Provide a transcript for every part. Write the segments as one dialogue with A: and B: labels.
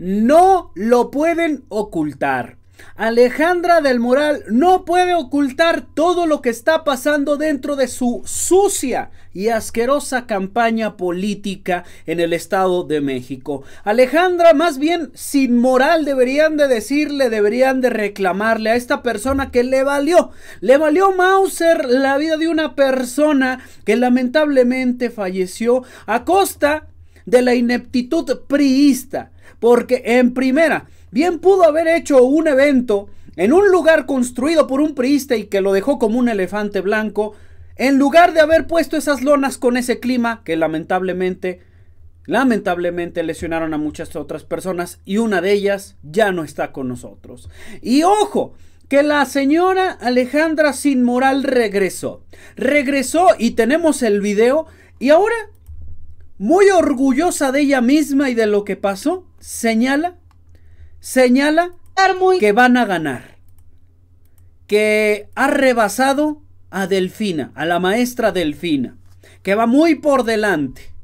A: no lo pueden ocultar. Alejandra del Moral no puede ocultar todo lo que está pasando dentro de su sucia y asquerosa campaña política en el Estado de México. Alejandra, más bien sin moral, deberían de decirle, deberían de reclamarle a esta persona que le valió, le valió Mauser la vida de una persona que lamentablemente falleció a costa de la ineptitud priista, porque en primera, bien pudo haber hecho un evento en un lugar construido por un priista y que lo dejó como un elefante blanco, en lugar de haber puesto esas lonas con ese clima que lamentablemente, lamentablemente lesionaron a muchas otras personas y una de ellas ya no está con nosotros. Y ojo, que la señora Alejandra Sin Moral regresó. Regresó y tenemos el video y ahora muy orgullosa de ella misma y de lo que pasó, señala, señala que van a ganar, que ha rebasado a Delfina, a la maestra Delfina, que va muy por delante.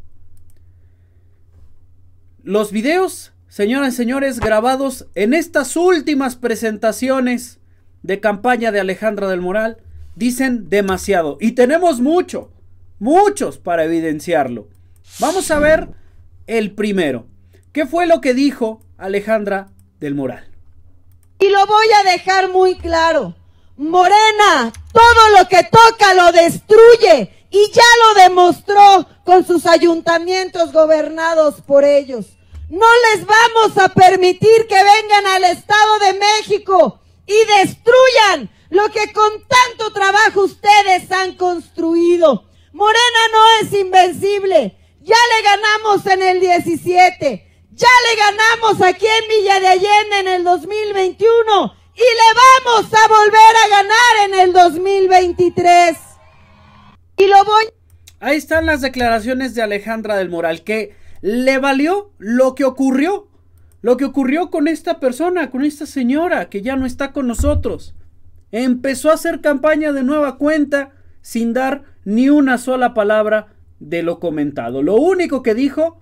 A: Los videos, señoras y señores, grabados en estas últimas presentaciones de campaña de Alejandra del Moral, dicen demasiado. Y tenemos mucho, muchos para evidenciarlo. Vamos a ver el primero. ¿Qué fue lo que dijo Alejandra del Moral? Y lo voy a dejar muy claro. Morena, todo lo que toca lo destruye y ya lo demostró con sus ayuntamientos gobernados por ellos. No les vamos a permitir que vengan al Estado de México y destruyan lo que con tanto trabajo ustedes han construido. Morena no es invencible. Ya le ganamos en el 17. Ya le ganamos aquí en Villa de Allende en el 2021 y le vamos a volver a ganar en el 2023. Y lo voy. Ahí están las declaraciones de Alejandra del Moral, que le valió lo que ocurrió, lo que ocurrió con esta persona, con esta señora que ya no está con nosotros. Empezó a hacer campaña de nueva cuenta sin dar ni una sola palabra de lo comentado. Lo único que dijo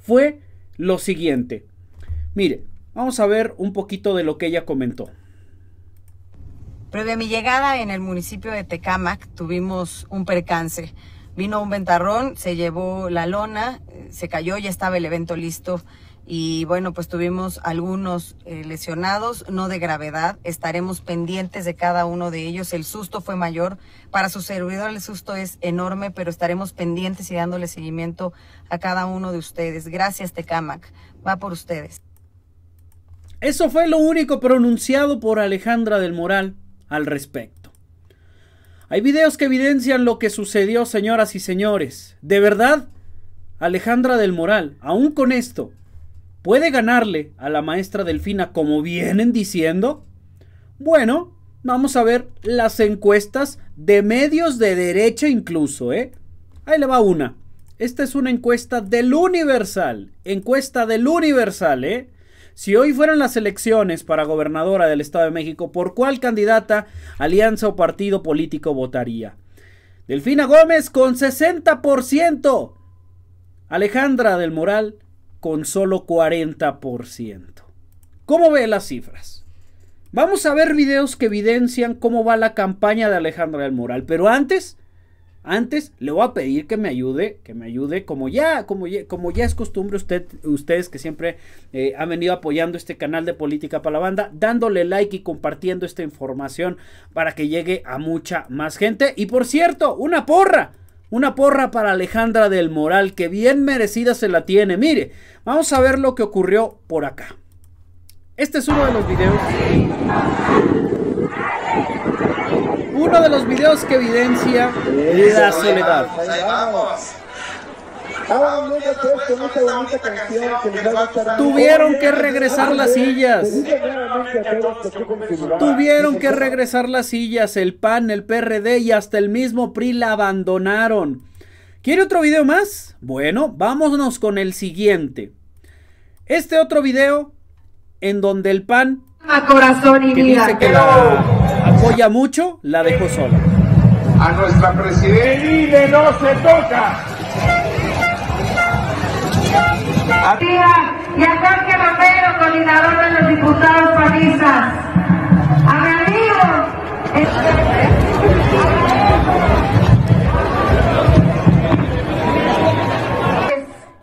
A: fue lo siguiente. Mire, vamos a ver un poquito de lo que ella comentó. Previa a mi llegada en el municipio de Tecamac tuvimos un percance. Vino un ventarrón, se llevó la lona, eh, se cayó, ya estaba el evento listo y bueno, pues tuvimos algunos eh, lesionados, no de gravedad, estaremos pendientes de cada uno de ellos, el susto fue mayor, para su servidor el susto es enorme, pero estaremos pendientes y dándole seguimiento a cada uno de ustedes. Gracias Tecamac, va por ustedes. Eso fue lo único pronunciado por Alejandra del Moral al respecto. Hay videos que evidencian lo que sucedió, señoras y señores. De verdad, Alejandra del Moral, aún con esto, puede ganarle a la maestra Delfina como vienen diciendo? Bueno, vamos a ver las encuestas de medios de derecha incluso, ¿eh? Ahí le va una. Esta es una encuesta del Universal. Encuesta del Universal, ¿eh? Si hoy fueran las elecciones para gobernadora del Estado de México, ¿por cuál candidata, alianza o partido político votaría? Delfina Gómez con 60%. Alejandra del Moral con solo 40%. ¿Cómo ve las cifras? Vamos a ver videos que evidencian cómo va la campaña de Alejandro del Moral, pero antes, antes le voy a pedir que me ayude, que me ayude, como ya, como es costumbre usted, ustedes que siempre eh, han venido apoyando este canal de Política para la Banda, dándole like y compartiendo esta información para que llegue a mucha más gente. Y por cierto, una porra una porra para Alejandra del Moral, que bien merecida se la tiene. Mire, vamos a ver lo que ocurrió por acá. Este es uno de los videos. Uno de los videos que evidencia la soledad. Ah, Tuvieron que regresar las sillas. Tuvieron que regresar las sillas. El PAN, el PRD y hasta el mismo PRI la abandonaron. ¿Quiere otro video más? Bueno, vámonos con el siguiente. Este otro video en donde el PAN
B: a corazón y que que
A: apoya mucho, la dejó sola. A nuestra presidenta. Y no se toca. Y Romero, coordinador de los diputados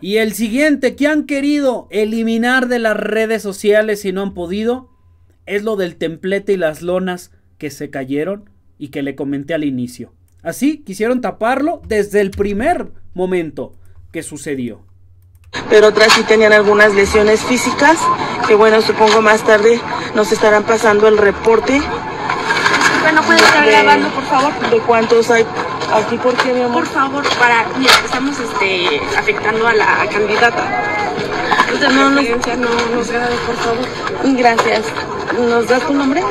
A: Y el siguiente que han querido eliminar de las redes sociales y no han podido es lo del templete y las lonas que se cayeron y que le comenté al inicio. Así quisieron taparlo desde el primer momento que sucedió pero otras sí tenían algunas lesiones físicas, que bueno, supongo más tarde nos estarán pasando el reporte. Bueno, puedes estar grabando, por favor. ¿De cuántos hay aquí? ¿Por qué, mi amor? Por favor, para, mira, estamos este, afectando a la candidata. No, no, no, no nos por favor. Gracias. ¿Nos das tu nombre?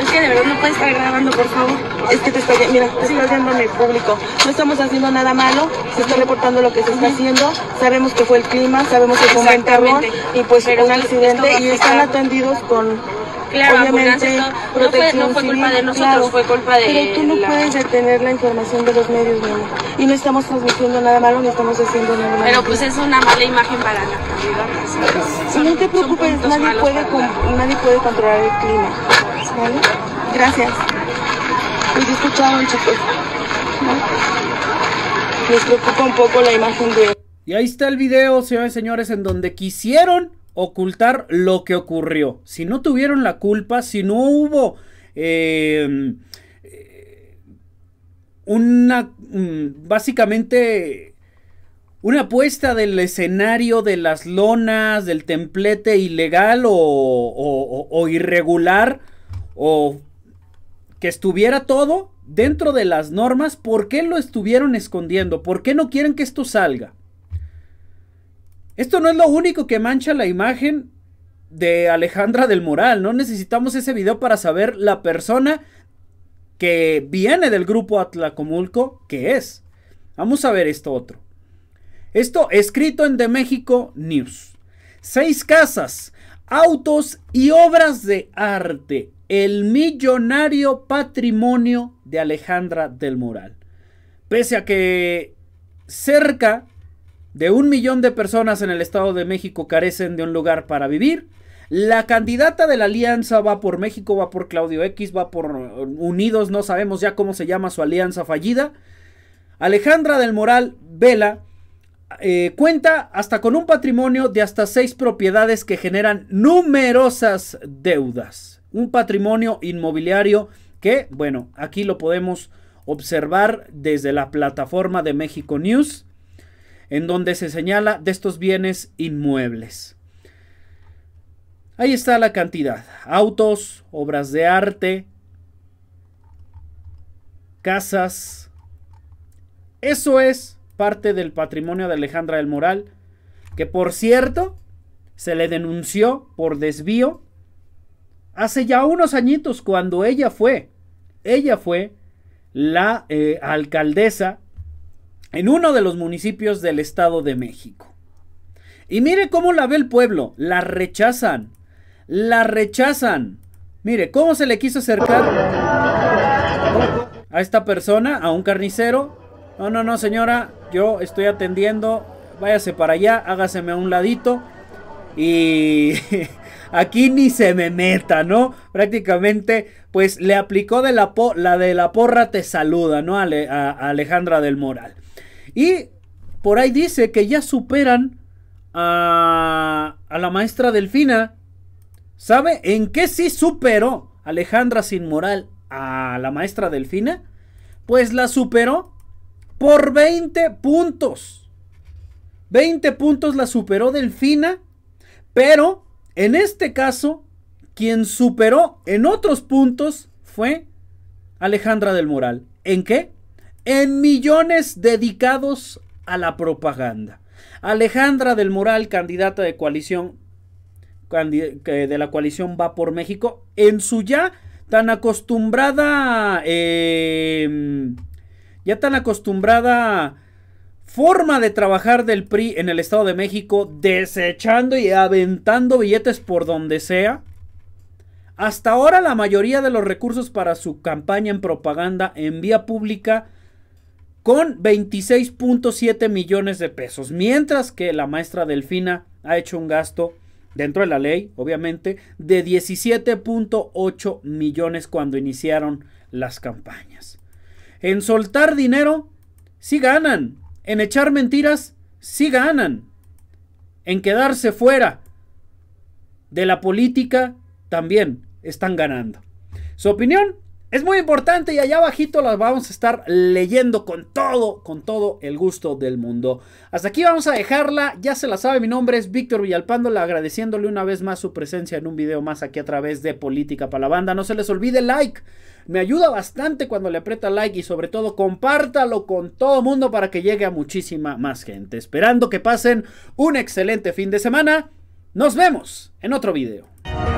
A: Es que de verdad no puedes estar grabando, por favor. Es que te está mira, te estás dando en el público. No estamos haciendo nada malo, se está reportando lo que se está haciendo. Sabemos que fue el clima, sabemos que fue un ventarrón y pues un accidente y están atendidos con claro, obviamente no, fue, culpa de nosotros, fue culpa de Pero tú no puedes detener la información de los medios, mi amor. Y no estamos transmitiendo nada malo, no estamos haciendo nada malo. Pero pues es una mala imagen para la comunidad. No te preocupes, nadie puede, nadie puede controlar el clima. Gracias. Pues escucharon, chicos. ¿no? preocupa un poco la imagen de... Y ahí está el video, señores señores, en donde quisieron ocultar lo que ocurrió. Si no tuvieron la culpa, si no hubo eh, eh, una, mm, básicamente, una apuesta del escenario, de las lonas, del templete ilegal o irregular, o que estuviera todo dentro de las normas, ¿por qué lo estuvieron escondiendo? ¿Por qué no quieren que esto salga? Esto no es lo único que mancha la imagen de Alejandra del Moral. No necesitamos ese video para saber la persona que viene del grupo Atlacomulco que es. Vamos a ver esto otro. Esto escrito en The México News. Seis casas, autos y obras de arte el millonario patrimonio de Alejandra del Moral. Pese a que cerca de un millón de personas en el Estado de México carecen de un lugar para vivir, la candidata de la alianza va por México, va por Claudio X, va por Unidos, no sabemos ya cómo se llama su alianza fallida. Alejandra del Moral Vela eh, cuenta hasta con un patrimonio de hasta seis propiedades que generan numerosas deudas un patrimonio inmobiliario que, bueno, aquí lo podemos observar desde la plataforma de México News, en donde se señala de estos bienes inmuebles. Ahí está la cantidad. Autos, obras de arte, casas. Eso es parte del patrimonio de Alejandra del Moral, que por cierto se le denunció por desvío hace ya unos añitos cuando ella fue, ella fue la eh, alcaldesa en uno de los municipios del Estado de México. Y mire cómo la ve el pueblo, la rechazan, la rechazan. Mire, cómo se le quiso acercar a esta persona, a un carnicero. No, no, no, señora, yo estoy atendiendo, váyase para allá, hágaseme a un ladito. Y aquí ni se me meta, ¿no? Prácticamente, pues le aplicó de la, la de la porra te saluda, ¿no? A, Alejandra del Moral. Y por ahí dice que ya superan a, a la maestra Delfina. ¿Sabe en qué sí superó Alejandra sin moral a la maestra Delfina? Pues la superó por 20 puntos. 20 puntos la superó Delfina, pero en este caso, quien superó en otros puntos fue Alejandra del Moral. ¿En qué? En millones dedicados a la propaganda. Alejandra del Moral, candidata de coalición de la coalición Va por México, en su ya tan acostumbrada, em, ya tan acostumbrada forma de trabajar del PRI en el Estado de México, desechando y aventando billetes por donde sea. Hasta ahora la mayoría de los recursos para su campaña en propaganda en vía pública con 26.7 millones de pesos, mientras que la maestra Delfina ha hecho un gasto dentro de la ley, obviamente, de 17.8 millones cuando iniciaron las campañas. En soltar dinero, sí ganan, en echar mentiras sí ganan, en quedarse fuera de la política también están ganando. Su opinión es muy importante y allá abajito las vamos a estar leyendo con todo, con todo el gusto del mundo. Hasta aquí vamos a dejarla, ya se la sabe, mi nombre es Víctor Villalpándola, agradeciéndole una vez más su presencia en un video más aquí a través de Política para la Banda. No se les olvide like, me ayuda bastante cuando le aprieta like y sobre todo compártalo con todo mundo para que llegue a muchísima más gente. Esperando que pasen un excelente fin de semana. Nos vemos en otro video.